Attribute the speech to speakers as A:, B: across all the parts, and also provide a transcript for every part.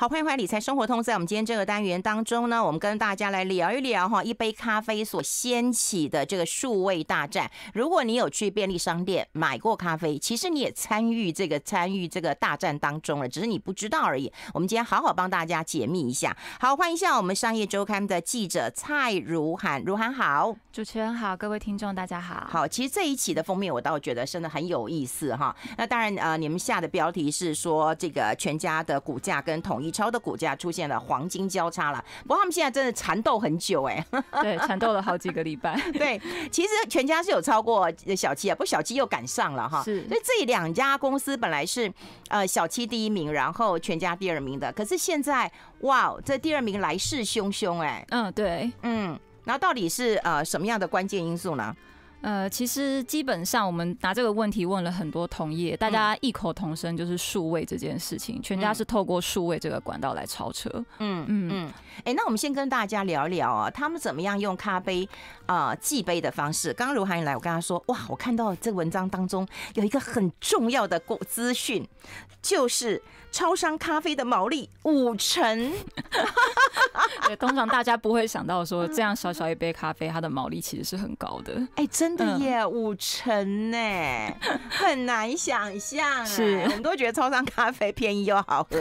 A: 好，欢迎回来《理财生活通》。在我们今天这个单元当中呢，我们跟大家来聊一聊哈，一杯咖啡所掀起的这个数位大战。如果你有去便利商店买过咖啡，其实你也参与这个参与这个大战当中了，只是你不知道而已。我们今天好好帮大家解密一下。好，欢迎一下我们商业周刊的记者蔡如涵，
B: 如涵好，主持人好，各位听众大家好。
A: 好，其实这一期的封面我倒觉得真的很有意思哈。那当然呃，你们下的标题是说这个全家的股价跟统一。李超的股价出现了黄金交叉了，不过他们现在真的缠斗很久哎，对，缠斗了好几个礼拜。对，其实全家是有超过小七啊，不小七又赶上了哈，是。所以这两家公司本来是呃小七第一名，然后全家第二名的，可是现在哇，这第二名来势汹汹哎，嗯对，嗯，那到底
B: 是呃什么样的关键因素呢？呃，其实基本上我们拿这个问题问了很多同业，大家异口同声就是数位这件事情，全家是透过数位这个管道来超车。嗯嗯嗯。哎，那我们先跟大家聊一聊啊，他们怎么样用咖
A: 啡啊计杯的方式？刚刚卢也来，我跟他说，哇，我看到这个文章当中有
B: 一个很重要的资讯，就是超商咖啡的毛利五成。对，通常大家不会想到说，这样小小一杯咖啡，它的毛利其实是很高的。哎，
A: 真。真的耶，五成呢，很难想象。是，我们都觉得超商咖啡便宜又好喝。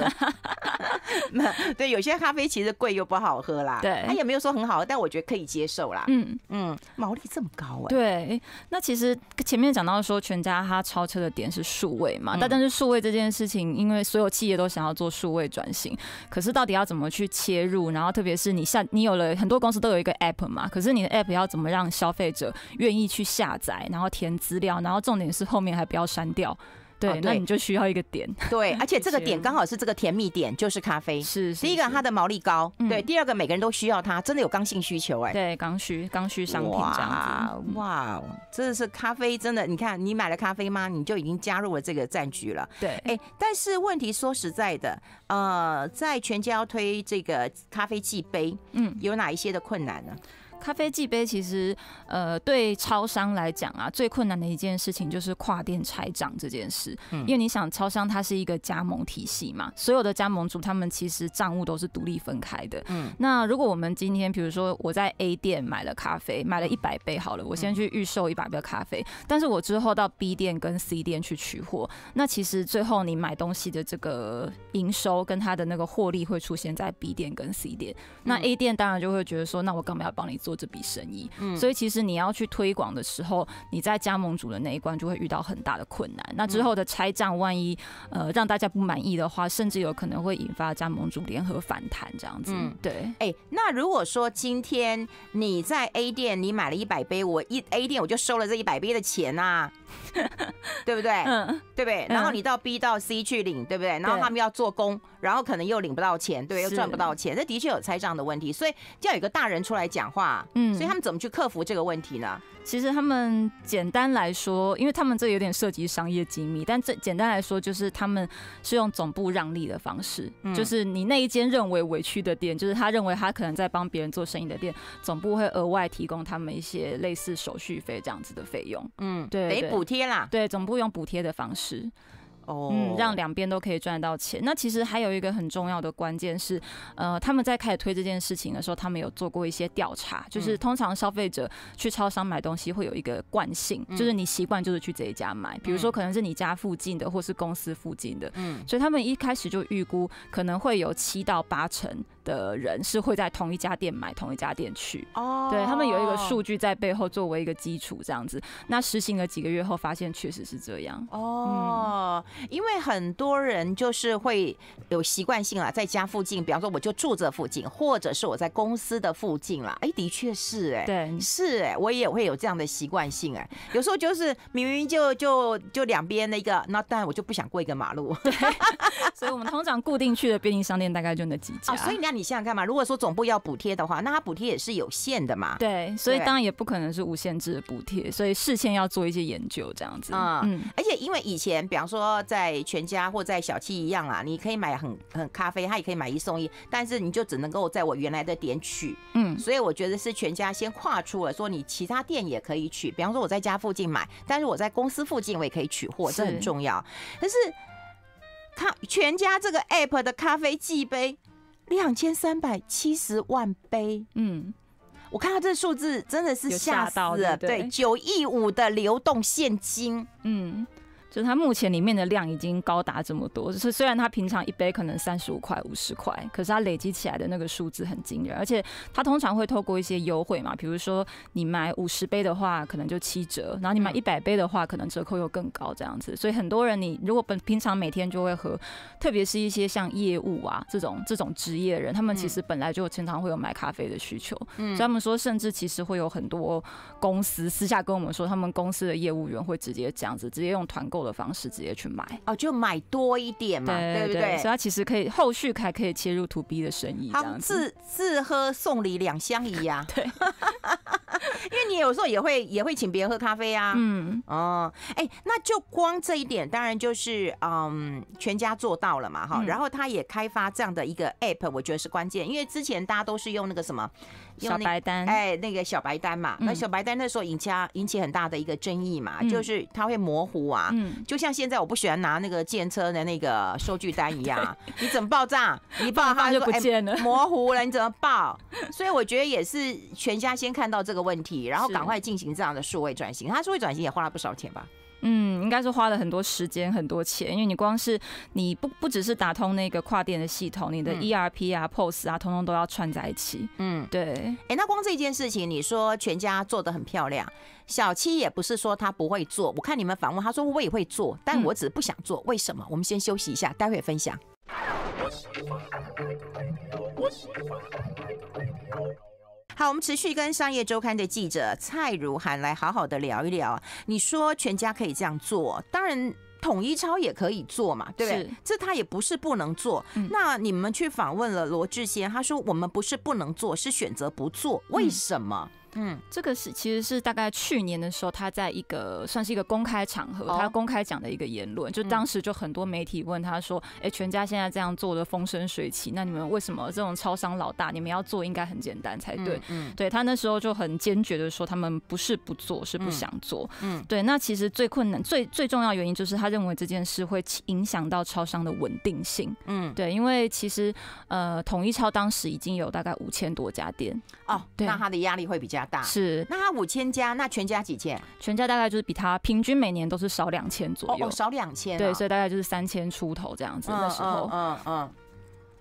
A: 对，有些咖啡其实贵又不好喝啦。对，它也没有说很好，但我觉得可以接受啦。嗯
B: 嗯，毛利这么高啊？对，那其实前面讲到说，全家它超车的点是数位嘛，但但是数位这件事情，因为所有企业都想要做数位转型，可是到底要怎么去切入？然后特别是你像你有了很多公司都有一个 app 嘛，可是你的 app 要怎么让消费者愿意去？去下载，然后填资料，然后重点是后面还不要删掉，对，那你就需要一个点，对，而且 这个点刚好是这个甜蜜点，就是咖
A: 啡，是第一个它的毛利高，对，第二个每个人都需要它，真的有刚性需求，哎，对，刚需刚需商品，哇哇，真的是咖啡，真的，你看你买了咖啡吗？你就已经加入了这个战局了，对，哎，但是问题说实在的，呃，
B: 在全家推这个咖啡计杯，嗯，有哪一些的困难呢？咖啡计杯其实，呃，对超商来讲啊，最困难的一件事情就是跨店拆账这件事。因为你想，超商它是一个加盟体系嘛，所有的加盟主他们其实账务都是独立分开的。嗯，那如果我们今天，比如说我在 A 店买了咖啡，买了一百杯好了，我先去预售一百杯咖啡，但是我之后到 B 店跟 C 店去取货，那其实最后你买东西的这个营收跟它的那个获利会出现在 B 店跟 C 店，那 A 店当然就会觉得说，那我干嘛要帮你？做这笔生意，所以其实你要去推广的时候，你在加盟主的那一关就会遇到很大的困难。那之后的拆账，万一呃让大家不满意的话，甚至有可能会引发加盟主联合反弹，这样子。对，哎，
A: 那如果说今天你在 A 店你买了一百杯，我一 A 店我就收了这一百杯的钱呐。对不对？嗯，对不对？然后你到 B 到 C 去领，对不对？然后他们要做工，然后可能又领不到钱，对，又赚不到钱。这的确有猜账的问题，所以要有一个大人出来讲话。嗯，所以他们
B: 怎么去克服这个问题呢？其实他们简单来说，因为他们这有点涉及商业机密，但这简单来说就是他们是用总部让利的方式，就是你那一间认为委屈的店，就是他认为他可能在帮别人做生意的店，总部会额外提供他们一些类似手续费这样子的费用，嗯，对，得补贴啦，对，总部用补贴的方式。哦，嗯，让两边都可以赚到钱。那其实还有一个很重要的关键是，呃，他们在开始推这件事情的时候，他们有做过一些调查，就是通常消费者去超商买东西会有一个惯性，就是你习惯就是去这一家买，比如说可能是你家附近的，或是公司附近的，所以他们一开始就预估可能会有七到八成。的人是会在同一家店买，同一家店去。哦，对他们有一个数据在背后作为一个基础，这样子。那实行了几个月后，发现确实是这样。哦，因
A: 为很多人就是会有习惯性啊，在家附近，比方说我就住这附近，或者是我在公司的附近啦。哎，的确是哎，对，是哎，我也会有这样的习惯性哎。有时候就是明明就就就两边的一个，那当然我就不想过一个马路。所以我们通常固定去的便利商店大
B: 概就那几家。所以你家。你想想看嘛？如果说总部要补贴的话，那它补贴也是有限的嘛。对，所以当然也不可能是无限制的补贴，所以事先要做一些研究这样子啊。嗯。而且
A: 因为以前，比方说在全家或在小七一样啊，你可以买很很咖啡，它也可以买一送一，但是你就只能够在我原来的点取。嗯。所以我觉得是全家先跨出了，说你其他店也可以取。比方说我在家附近买，但是我在公司附近我也可以取货，这很重要。可是，咖全家这个 app 的咖啡计杯。两千三百七十万杯，嗯，我看到这数字
B: 真的是吓死了，对，九亿五的流动现金，嗯。就是它目前里面的量已经高达这么多，就是虽然它平常一杯可能三十五块、五十块，可是它累积起来的那个数字很惊人。而且它通常会透过一些优惠嘛，比如说你买五十杯的话可能就七折，然后你买一百杯的话可能折扣又更高这样子。所以很多人你如果本平常每天就会喝，特别是一些像业务啊这种这种职业人，他们其实本来就经常会有买咖啡的需求。嗯，所以他们说甚至其实会有很多公司私下跟我们说，他们公司的业务员会直接这样子，直接用团购。购的方式直接去买哦，就买多一点嘛，对不对？所以他其实可以后续还可以切入 to B 的生意，这样子自自喝送礼两相宜呀。对，因
A: 为你有时候也会也会请别人喝咖啡啊。嗯哦，哎，那就光这一点，当然就是嗯，全家做到了嘛哈。然后他也开发这样的一个 app，我觉得是关键，因为之前大家都是用那个什么。小白单，哎，那个小白单嘛，那小白单那时候引起引起很大的一个争议嘛，就是它会模糊啊，就像现在我不喜欢拿那个建车的那个收据单一样，你怎么报账？一报它就不见了，模糊了，你怎么报？所以我觉得也是全家先看到这个问题，然后赶快进行这样的数位转型，它数位转型也花了不少钱吧。
B: 嗯，应该是花了很多时间、很多钱，因为你光是你不不只是打通那个跨店的系统，你的 ERP 啊、POS 啊，通通都要串在一起。嗯，对。
A: 哎，那光这件事情，你说全家做的很漂亮，小七也不是说他不会做，我看你们访问，他说我也会做，但我只是不想做。为什么？我们先休息一下，待会分享。好，我们持续跟商业周刊的记者蔡如涵来好好的聊一聊。你说全家可以这样做，当然统一超也可以做嘛，对不对？这他也不是不能做。那你们去访问了罗志先，他说我们不是不能做，是选择不做。为什么？
B: 嗯，这个是其实是大概去年的时候，他在一个算是一个公开场合，他公开讲的一个言论。就当时就很多媒体问他说：“哎，全家现在这样做的风生水起，那你们为什么这种超商老大，你们要做应该很简单才对？”嗯，对他那时候就很坚决的说：“他们不是不做，是不想做。”嗯，对。那其实最困难、最最重要原因就是他认为这件事会影响到超商的稳定性。嗯，对，因为其实呃，统一超当时已经有大概五千多家店哦，对，那他的压力会比较。是，那他五千加，那全家几千？全家大概就是比他平均每年都是少两千左右，少两千，对，所以大概就是三千出头这样子的时候，嗯嗯嗯。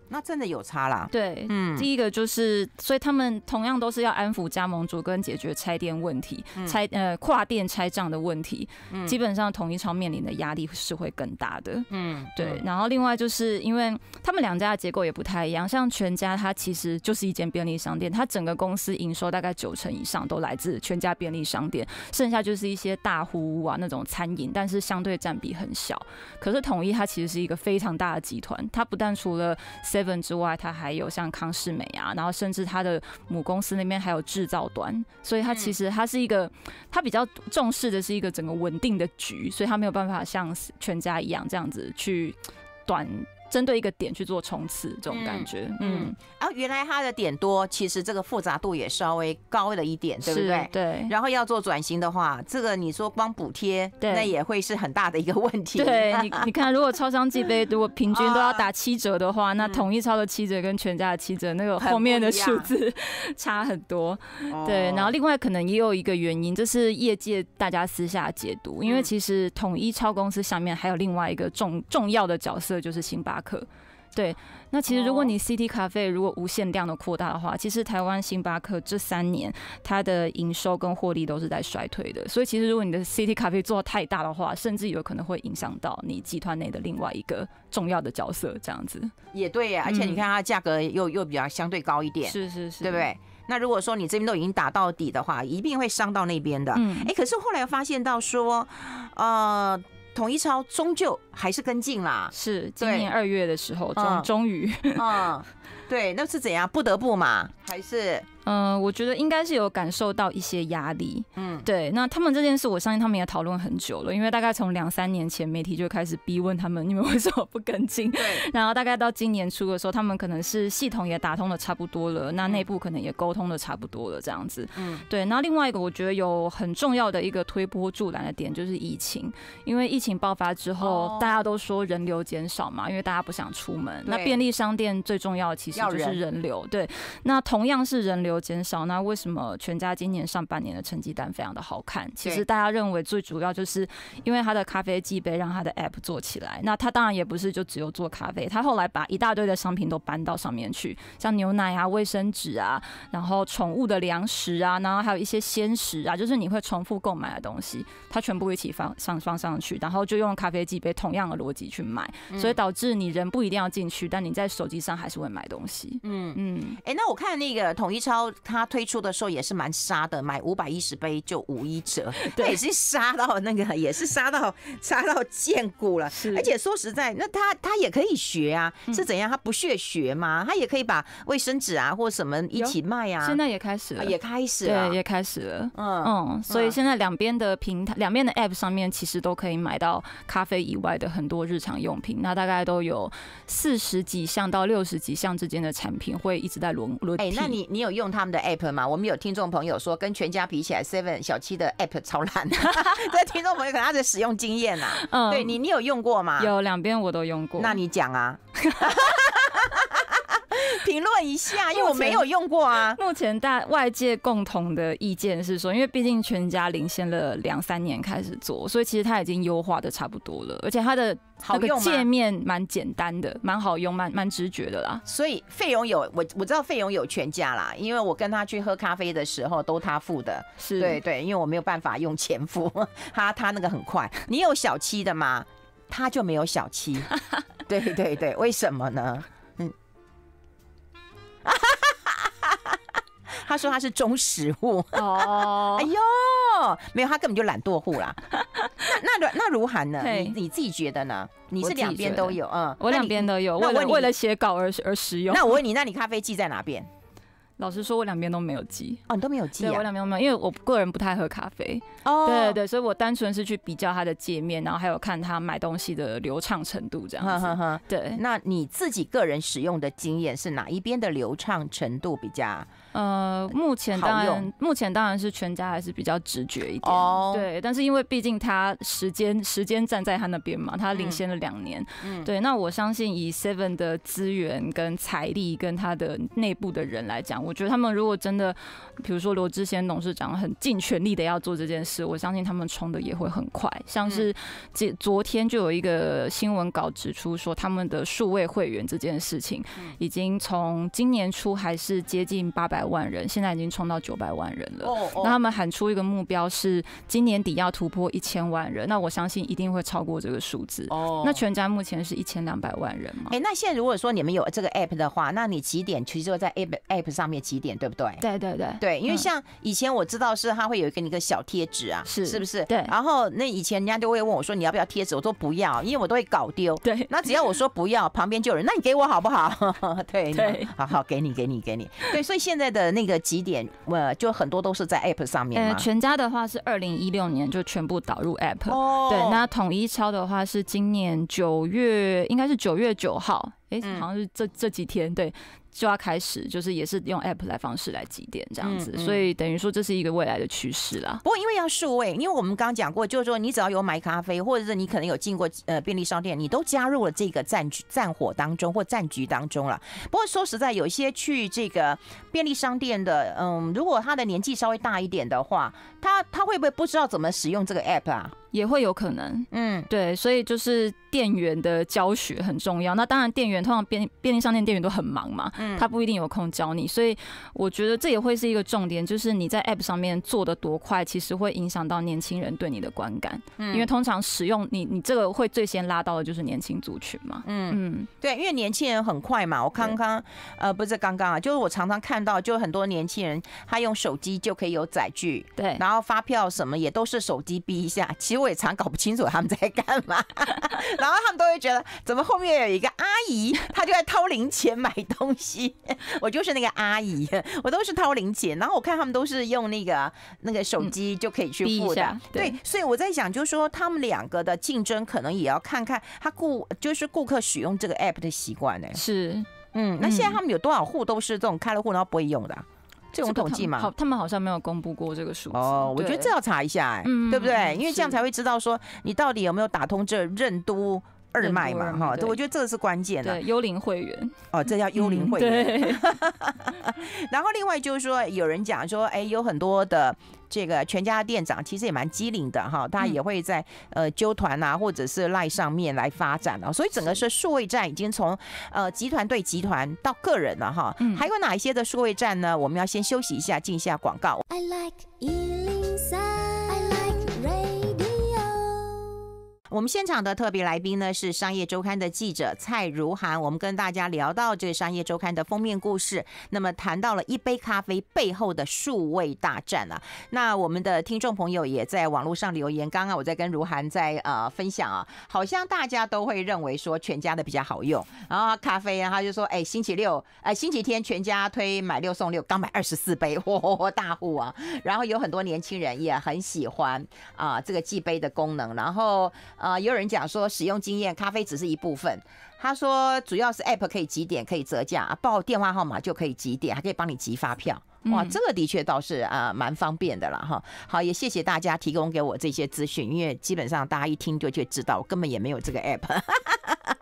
B: 那真的有差啦，对，嗯，第一个就是，所以他们同样都是要安抚加盟主跟解决拆店问题，拆呃跨店拆账的问题，基本上统一超面临的压力是会更大的，嗯，对。然后另外就是，因为他们两家的结构也不太一样，像全家它其实就是一间便利商店，它整个公司营收大概九成以上都来自全家便利商店，剩下就是一些大户屋啊那种餐饮，但是相对占比很小。可是统一它其实是一个非常大的集团，它不但除了 seven 之外，它还有像康世美啊，然后甚至它的母公司那边还有制造端，所以它其实它是一个，它比较重视的是一个整个稳定的局，所以它没有办法像全家一样这样子去短。针对一个点去做冲刺，这种感觉，嗯，
A: 啊，原来它的点多，其实这个复杂度也稍微高了一点，对不对？对。然后要做转型的话，这个你说光补贴，那也会是很大的一个问题。对，你 你
B: 看，如果超商计杯，如果平均都要打七折的话，那统一超的七折跟全家的七折，那个后面的数字差很多。对。然后另外可能也有一个原因，就是业界大家私下解读，因为其实统一超公司下面还有另外一个重重要的角色，就是星巴巴克，对，那其实如果你 C T 咖啡如果无限量的扩大的话，其实台湾星巴克这三年它的营收跟获利都是在衰退的，所以其实如果你的 C T 咖啡做的太大的话，甚至有可能会影响到你集团内的另外一个重要的角色，这样子。
A: 也对呀，而且你看它价格又又比较相对高一点，是是是，对不对？那如果说你这边都已经打到底的话，一定会伤到那边的。嗯，哎，可是后来发现到说，呃。统一超终究还是跟进啦，是今年二月的时候，终终于，嗯，
B: 对，那是怎样？不得不嘛，还是？嗯，我觉得应该是有感受到一些压力。嗯，对。那他们这件事，我相信他们也讨论很久了，因为大概从两三年前媒体就开始逼问他们，你们为什么不跟进？对。然后大概到今年初的时候，他们可能是系统也打通的差不多了，那内部可能也沟通的差不多了，这样子。嗯，对。那另外一个，我觉得有很重要的一个推波助澜的点就是疫情，因为疫情爆发之后，大家都说人流减少嘛，因为大家不想出门。那便利商店最重要的其实就是人流，对。那同样是人流。减少那为什么全家今年上半年的成绩单非常的好看？其实大家认为最主要就是因为他的咖啡机杯让他的 app 做起来。那他当然也不是就只有做咖啡，他后来把一大堆的商品都搬到上面去，像牛奶啊、卫生纸啊，然后宠物的粮食啊，然后还有一些鲜食啊，就是你会重复购买的东西，他全部一起放上放上去，然后就用咖啡机杯同样的逻辑去买，所以导致你人不一定要进去，但你在手机上还是会买东西。
A: 嗯嗯，
B: 哎，那我看那个统一超。它推出的时候也是蛮杀的，买
A: 五百一十杯就五一折，对，已经杀到那个，也是杀到 杀到见骨了。而且说实在，那他他也可以学啊，是怎样？他不屑学吗？他也可以把卫生纸啊或什么一起卖啊。现在也
B: 开始了，也开始了，对，也开始了。嗯嗯，所以现在两边的平台、两边的 App 上面，其实都可以买到咖啡以外的很多日常用品，那大概都有四十几项到六十几项之间的产品会一直在轮轮。哎，那你你有用？他们的 app 嘛，我们有听众朋友说跟全
A: 家比起来，seven 小七的 app 超烂。这 听众朋友可能他的使用经验啊，对你，你有用过吗？有
B: 两边我都用过，那你讲啊。
A: 评论一下，因为我没有用
B: 过啊。目前大外界共同的意见是说，因为毕竟全家领先了两三年开始做，所以其实他已经优化的差不多了，而且它的好用界面蛮简单的，蛮好用，蛮蛮直觉的啦。所
A: 以费用有我我知道费用有全家啦，因为我跟他去喝咖啡的时候都他付的，是，对对，因为我没有办法用钱付，他他那个很快。你有小七的吗？他就没有小七，对对对，为什么呢？哈，他说他是忠实户哦，哎呦，没有，他根本就懒惰户啦。那那如涵呢？你
B: 你自己觉得呢？你是两边都有，嗯，我两边都有。为了为了写稿而而使用。那我问你，那你咖啡机在哪边？老实说，我两边都没有记哦，你都没有记啊？我两边都没有，因为我个人不太喝咖啡。哦，对对对，所以我单纯是去比较它的界面，然后还有看它买东西的流畅程度这样子。对，那你自己个人使用的经验
A: 是哪一边的流畅程度比较？
B: 呃，目前当然，目前当然是全家还是比较直觉一点，对。但是因为毕竟他时间时间站在他那边嘛，他领先了两年，对。那我相信以 Seven 的资源跟财力跟他的内部的人来讲，我觉得他们如果真的，比如说罗志贤董事长很尽全力的要做这件事，我相信他们冲的也会很快。像是昨昨天就有一个新闻稿指出说，他们的数位会员这件事情已经从今年初还是接近八百。万人现在已经冲到九百万人了。那他们喊出一个目标是今年底要突破一千万人。那我相信一定会超过这个数字。哦，那全家目前是一千两百万人嘛？哎，那现在如果说你们有这个 app 的话，
A: 那你几点其实就在 app app 上面几点对不对？对
B: 对对对，因为像
A: 以前我知道是他会有一个一个小贴纸啊，是是不是？对。然后那以前人家就会问我说你要不要贴纸？我说不要，因为我都会搞丢。对。那只要我说不要，旁边就有人，那你给我好不好？对对，好好给你给你给你。对，所以现在。的那个几点，呃，就很多都是在 App 上
B: 面。呃、全家的话是二零一六年就全部导入 App。哦，对，那统一超的话是今年九月，应该是九月九号，哎，好像是这这几天，对。就要开始，就是也是用 app 来方式来集点这样子，所以等于说这是一个未来的趋势啦。不
A: 过因为要数位，因为我们刚刚讲过，就是说你只要有买咖啡，或者是你可能有进过呃便利商店，你都加入了这个战战火当中或战局当中了。不过说实在，有些去这个便利商店的，嗯，如果他的年纪稍微大一点的
B: 话，他他会不会不知道怎么使用这个 app 啊？也会有可能，嗯，对，所以就是店员的教学很重要。那当然，店员通常便利便利商店店员都很忙嘛，嗯，他不一定有空教你。所以我觉得这也会是一个重点，就是你在 App 上面做的多快，其实会影响到年轻人对你的观感，嗯，因为通常使用你你这个会最先拉到的就是年轻族群嘛，嗯嗯，对，因为年轻人很快嘛。我刚刚
A: 呃不是刚刚啊，就是我常常看到，就很多年轻人他用手机就可以有载具，对，然后发票什么也都是手机逼一下，其实我。也常搞不清楚他们在干嘛，然后他们都会觉得怎么后面有一个阿姨，她就在掏零钱买东西。我就是那个阿姨，我都是掏零钱。然后我看他们都是用那个那个手机就可以去付的。对，所以我在想，就是说他们两个的竞争，可能也要看看他顾，就是顾客使用这个 app 的习惯。呢。是，嗯，那现在他们有多少户都是这种开了户然后不会用的？这种统计嘛，
B: 他们好像没有公布过这个数字。哦，我觉得这要
A: 查一下，哎，对不对？因为这样才会知道说你到底有没有打通这任督。二卖嘛，哈，我觉得这个是关键的。幽灵会员哦，这叫幽灵会员。然后另外就是说，有人讲说，哎，有很多的这个全家店长其实也蛮机灵的哈，他也会在呃纠团啊，或者是赖上面来发展啊，所以整个是数位战已经从呃集团对集团到个人了哈。还有哪一些的数位战呢？我们要先休息一下，进一下广告。我们现场的特别来宾呢是商业周刊的记者蔡如涵。我们跟大家聊到这个商业周刊的封面故事，那么谈到了一杯咖啡背后的数位大战啊。那我们的听众朋友也在网络上留言。刚刚我在跟如涵在呃分享啊，好像大家都会认为说全家的比较好用。然后咖啡，然后就说哎，星期六、哎星期天全家推买六送六，刚买二十四杯，哇，大户啊。然后有很多年轻人也很喜欢啊这个计杯的功能，然后。啊，也有人讲说使用经验，咖啡只是一部分。他说，主要是 App 可以几点，可以折价，报电话号码就可以几点，还可以帮你集发票。哇，这个的确倒是啊，蛮方便的了哈。好，也谢谢大家提供给我这些资讯，因为基本上大家一听就就知道，我根本也没有这个 app。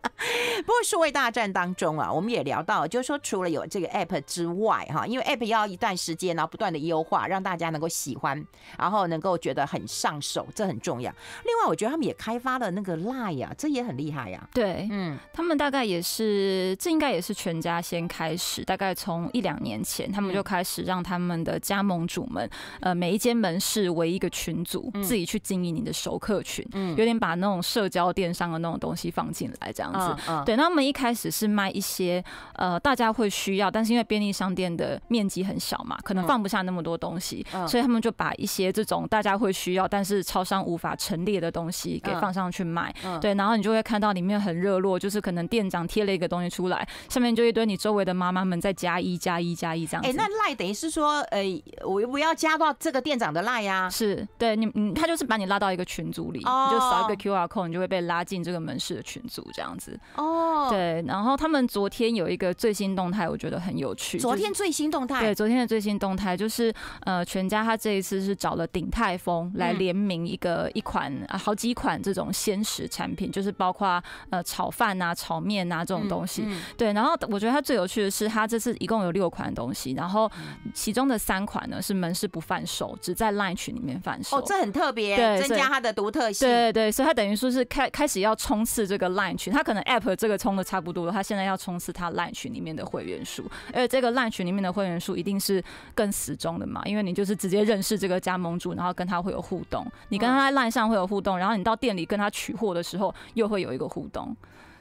A: 不过数位大战当中啊，我们也聊到，就是说除了有这个 app 之外哈，因为 app 要一段时间然后不断的优化，让大家能够喜欢，然后能够觉得很上手，这很重要。另外，我觉得他们也开发了那个 lie
B: 呀，这也很厉害呀。对，嗯，他们大概也是，这应该也是全家先开始，大概从一两年前，他们就开始让。让他们的加盟主们，呃，每一间门市为一个群组，自己去经营你的熟客群，嗯，有点把那种社交电商的那种东西放进来这样子，对。那他们一开始是卖一些呃，大家会需要，但是因为便利商店的面积很小嘛，可能放不下那么多东西，所以他们就把一些这种大家会需要，但是超商无法陈列的东西给放上去卖。对，然后你就会看到里面很热络，就是可能店长贴了一个东西出来，下面就一堆你周围的妈妈们在加一加一加一这样子。哎，那赖等是说，呃，我我要加到这个店长的 line 呀，是对你，嗯，他就是把你拉到一个群组里，你就扫一个 Q R code，你就会被拉进这个门市的群组，这样子哦。对，然后他们昨天有一个最新动态，我觉得很有趣。昨天最新动态，对，昨天的最新动态就是，呃，全家他这一次是找了鼎泰丰来联名一个一款啊，好几款这种鲜食产品，就是包括呃炒饭啊、炒面啊这种东西。对，然后我觉得他最有趣的是，他这次一共有六款东西，然后。其中的三款呢是门市不贩售，只在 LINE 群里面贩售。哦，这很特别，增加它的独特性。对对对，所以它等于说是开开始要冲刺这个 LINE 群，它可能 App 这个冲的差不多了，它现在要冲刺它 LINE 群里面的会员数，而这个 LINE 群里面的会员数一定是更死忠的嘛，因为你就是直接认识这个加盟主，然后跟他会有互动，你跟他在 LINE 上会有互动，然后你到店里跟他取货的时候又会有一个互动。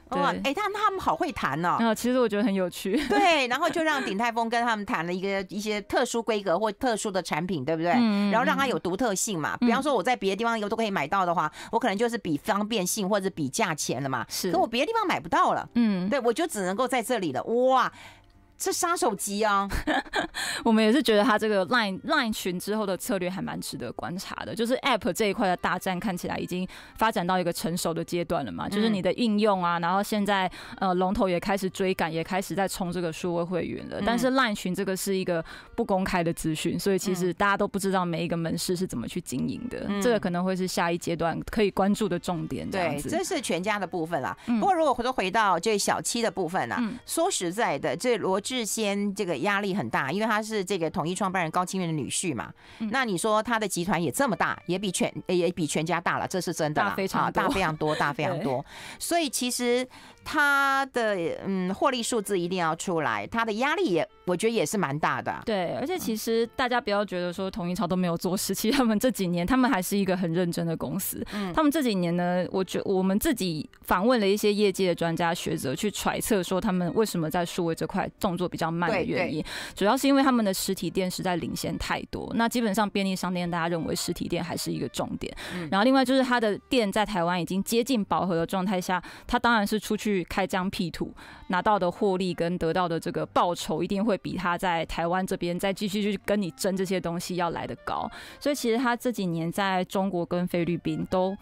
B: 哇，哎，他他们好会谈哦。啊，其实我觉得很有趣。对，然后就让鼎
A: 泰丰跟他们谈了一个一些特殊规格或特殊的产品，对不对？嗯。然后让它有独特性嘛，比方说我在别的地方有都可以买到的话，我可能就是比方便性或者比价钱了嘛。是。可我别的地方买不到了。嗯。对，我就只能够在这里了。哇。
B: 是杀手级啊！我们也是觉得他这个 Line Line 群之后的策略还蛮值得观察的。就是 App 这一块的大战看起来已经发展到一个成熟的阶段了嘛。就是你的应用啊，然后现在呃龙头也开始追赶，也开始在冲这个数位会员了。但是 Line 群这个是一个不公开的资讯，所以其实大家都不知道每一个门市是怎么去经营的。这个可能会是下一阶段可以关注的重点。对，这是
A: 全家的部分啦。不过如果回头回到这小七的部分呢，说实在的，这罗。志先这个压力很大，因为他是这个统一创办人高青源的女婿嘛。那你说他的集团也这么大，也比全也比全家大了，这是真的啦，好大非常多，大非常 多。所以其实。他的嗯，获利数字一定要出来，他的压力也我觉得也是蛮大的。对，而且其
B: 实大家不要觉得说统一超都没有做事，其实他们这几年他们还是一个很认真的公司。嗯。他们这几年呢，我觉我们自己访问了一些业界的专家学者，去揣测说他们为什么在数位这块动作比较慢的原因，主要是因为他们的实体店实在领先太多。那基本上便利商店大家认为实体店还是一个重点，然后另外就是他的店在台湾已经接近饱和的状态下，他当然是出去。去开疆辟土，拿到的获利跟得到的这个报酬，一定会比他在台湾这边再继续去跟你争这些东西要来得高。所以其实他这几年在中国跟菲律宾都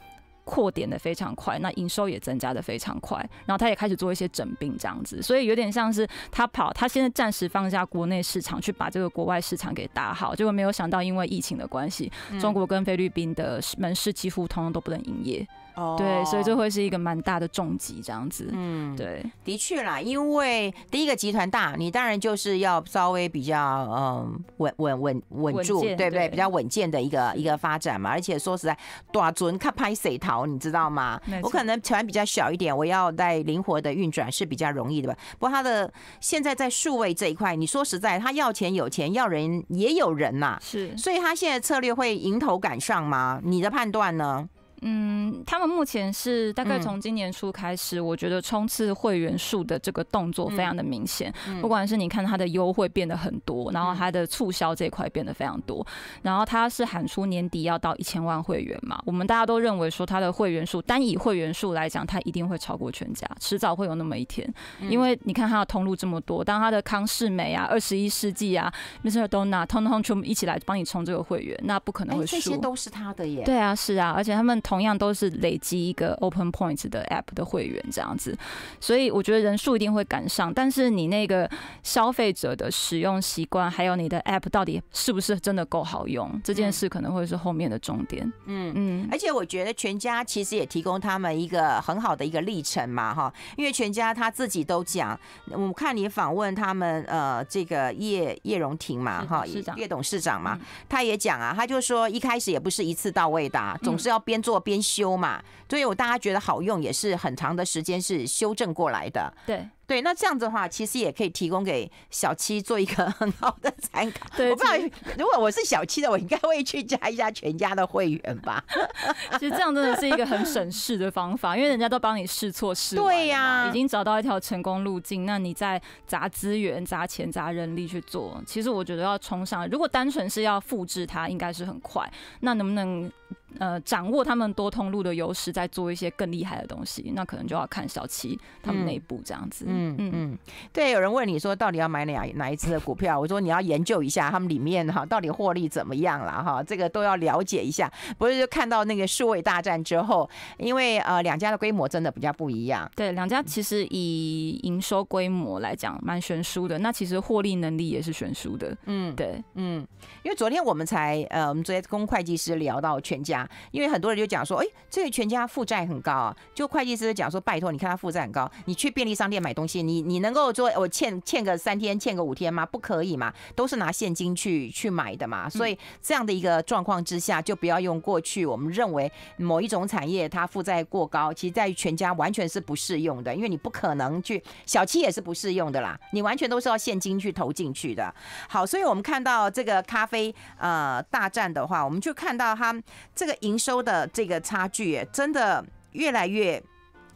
B: 扩点的非常快，那营收也增加的非常快。然后他也开始做一些整并这样子，所以有点像是他跑，他现在暂时放下国内市场去把这个国外市场给打好。结果没有想到，因为疫情的关系，中国跟菲律宾的门市几乎通通都不能营业。
A: 哦，对，所以这会
B: 是一个蛮大的重击，这样子。嗯，对，
A: 的确啦，因为第一个集团大，你当然就是要稍微比较嗯稳稳稳稳住，对不对？比较稳健的一个一个发展嘛。而且说实在，短准看拍水逃，你知道吗？我可能船比较小一点，我要在灵活的运转是比较容易的吧。不过它的现在在数位这一块，你说实在，它要钱有钱，要人也有人呐。是，所以它现在策略会
B: 迎头赶上吗？你的判断呢？嗯，他们目前是大概从今年初开始，我觉得冲刺会员数的这个动作非常的明显。不管是你看它的优惠变得很多，然后它的促销这一块变得非常多，然后它是喊出年底要到一千万会员嘛。我们大家都认为说它的会员数单以会员数来讲，它一定会超过全家，迟早会有那么一天。因为你看它的通路这么多，当它的康世美啊、二十一世纪啊、Mr. Donna 通通全部一起来帮你充这个会员，那不可能会输。这些都
A: 是他的耶。对啊，是
B: 啊，而且他们。同样都是累积一个 Open Points 的 App 的会员这样子，所以我觉得人数一定会赶上，但是你那个消费者的使用习惯，还有你的 App 到底是不是真的够好用，这件事可能会是后面的重点。
A: 嗯嗯，而且我觉得全家其实也提供他们一个很好的一个历程嘛，哈，因为全家他自己都讲，我们看你访问他们，呃，这个叶叶荣廷嘛，哈，叶董事长嘛，他也讲啊，他就说一开始也不是一次到位的，总是要边做。边修嘛，所以我大家觉得好用，也是很长的时间是修正过来的，对。对，那这样子的话，其实也可以提供给小七做一个 很好的参考。对，我不知道，如果我是小七的，我应该会去加一下全家的会员吧。
B: 其实这样真的是一个很省事的方法，因为人家都帮你试错试对呀。已经找到一条成功路径。那你在砸资源、砸钱、砸人力去做，其实我觉得要冲上，如果单纯是要复制它，应该是很快。那能不能呃掌握他们多通路的优势，再做一些更厉害的东西？那可能就要看小七他们内部这样子。嗯嗯嗯，对，有人问你说到底要买
A: 哪哪一只的股票？我说你要研究一下他们里面哈到底获利怎么样了哈，这个都要了解一下。不是就看到那个数位大战之后，因为呃两家的规模真的比较不一样。
B: 对，两家其实以营收规模来讲蛮悬殊的，那其实获利能力也是悬殊的。嗯，对，嗯，因为昨天我们才呃我们昨天跟
A: 会计师聊到全家，因为很多人就讲说，哎，这个全家负债很高啊。就会计师讲说，拜托你看他负债很高，你去便利商店买东西。你你能够说我欠欠个三天欠个五天吗？不可以嘛，都是拿现金去去买的嘛，所以这样的一个状况之下，就不要用过去我们认为某一种产业它负债过高，其实在全家完全是不适用的，因为你不可能去小七也是不适用的啦，你完全都是要现金去投进去的。好，所以我们看到这个咖啡呃大战的话，我们就看到它这个营收的这个差距真的越来越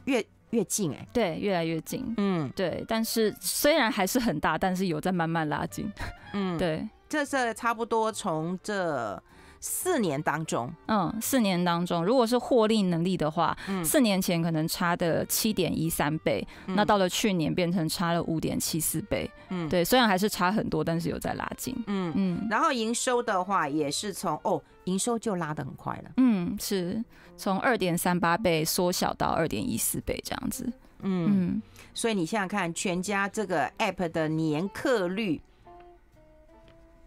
B: 越。越近哎，对，越来越近，嗯，对，但是虽然还是很大，但是有在慢慢拉近，嗯，对，
A: 这是差不多从这。四
B: 年当中，嗯，四年当中，如果是获利能力的话，四年前可能差的七点一三倍，那到了去年变成差了五点七四倍，嗯，对，虽然还是差很多，但是有在拉近，
A: 嗯嗯。然
B: 后营收
A: 的话，也是从哦，营
B: 收就拉的很快了，嗯，是从二点三八倍缩小到二点一四倍这样子，嗯嗯。
A: 所以你想想看，全家这个 App 的年客率，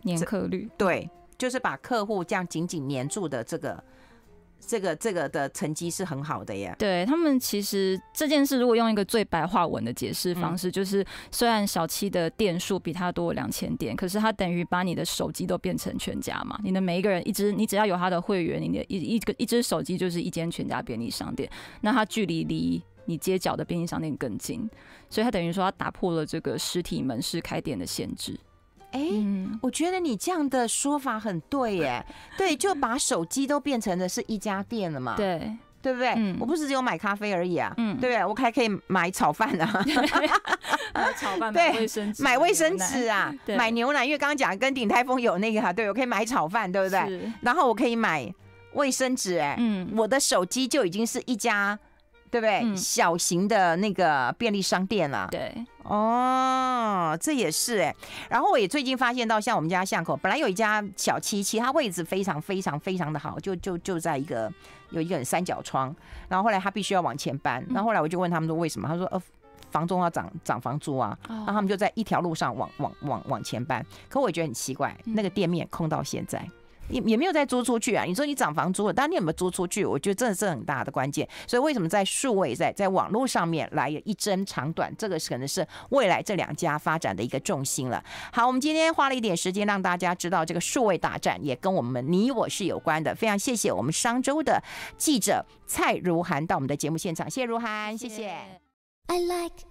A: 年客率，对。就是把客户这样紧紧
B: 黏住的这个、这
A: 个、这个的成绩是很好的呀。
B: 对他们，其实这件事如果用一个最白话文的解释方式，就是虽然小七的店数比他多两千店，可是他等于把你的手机都变成全家嘛。你的每一个人一只，你只要有他的会员，你的一一个一只手机就是一间全家便利商店。那他距离离你街角的便利商店更近，所以他等于说他打破了这个实体门市开店的限制。哎，我觉得你这样的说法很对，哎，对，
A: 就把手机都变成的是一家店了嘛，对，对不对？嗯，我不是只有买咖啡而已啊，嗯，对，不对？我还可以买炒饭啊，炒饭，对，买卫生纸啊，买牛奶，因为刚刚讲跟鼎泰丰有那个哈，对，我可以买炒饭，对不对？然后我可以买卫生纸，哎，嗯，我的手机就已经是一家，对不对？小型的那个便利商店了，对。哦，这也是哎。然后我也最近发现到，像我们家巷口，本来有一家小七七，它位置非常非常非常的好，就就就在一个有一个人三角窗。然后后来他必须要往前搬，然后后来我就问他们说为什么？他说呃，房东要涨涨房租啊。然后他们就在一条路上往往往往前搬。可我觉得很奇怪，那个店面空到现在。也也没有再租出去啊！你说你涨房租了，但你有没有租出去？我觉得真的是很大的关键。所以为什么在数位在在网络上面来一争长短？这个可能是未来这两家发展的一个重心了。好，我们今天花了一点时间让大家知道这个数位大战也跟我们你我是有关的。非常谢谢我们商周的记者蔡如涵到我们的节目现场，谢谢如涵，
B: 谢谢。I like